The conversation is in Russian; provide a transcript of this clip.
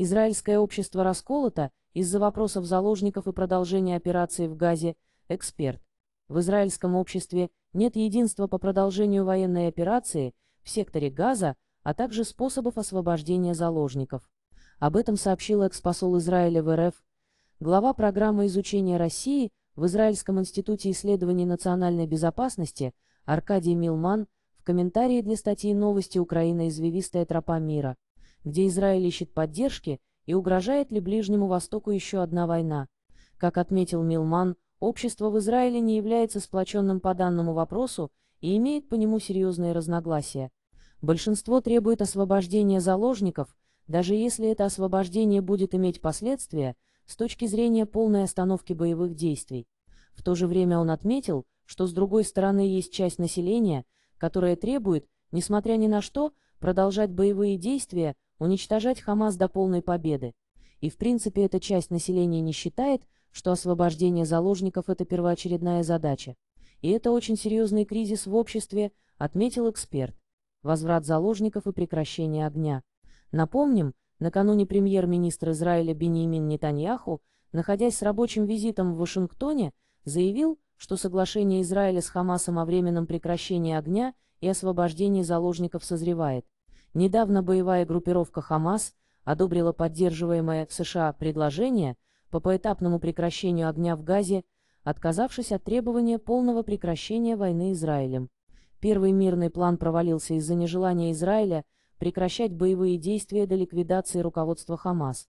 Израильское общество расколото из-за вопросов заложников и продолжения операции в Газе, эксперт. В израильском обществе нет единства по продолжению военной операции в секторе Газа, а также способов освобождения заложников. Об этом сообщил экс-посол Израиля в РФ, глава программы изучения России в Израильском институте исследований национальной безопасности Аркадий Милман в комментарии для статьи «Новости Украина. Извивистая тропа мира» где Израиль ищет поддержки и угрожает ли Ближнему Востоку еще одна война. Как отметил Милман, общество в Израиле не является сплоченным по данному вопросу и имеет по нему серьезные разногласия. Большинство требует освобождения заложников, даже если это освобождение будет иметь последствия с точки зрения полной остановки боевых действий. В то же время он отметил, что с другой стороны есть часть населения, которая требует, несмотря ни на что, продолжать боевые действия, уничтожать Хамас до полной победы. И в принципе эта часть населения не считает, что освобождение заложников – это первоочередная задача. И это очень серьезный кризис в обществе, отметил эксперт. Возврат заложников и прекращение огня. Напомним, накануне премьер-министр Израиля Бениамин Нетаньяху, находясь с рабочим визитом в Вашингтоне, заявил, что соглашение Израиля с Хамасом о временном прекращении огня и освобождении заложников созревает. Недавно боевая группировка «Хамас» одобрила поддерживаемое в США предложение по поэтапному прекращению огня в Газе, отказавшись от требования полного прекращения войны Израилем. Первый мирный план провалился из-за нежелания Израиля прекращать боевые действия до ликвидации руководства «Хамас».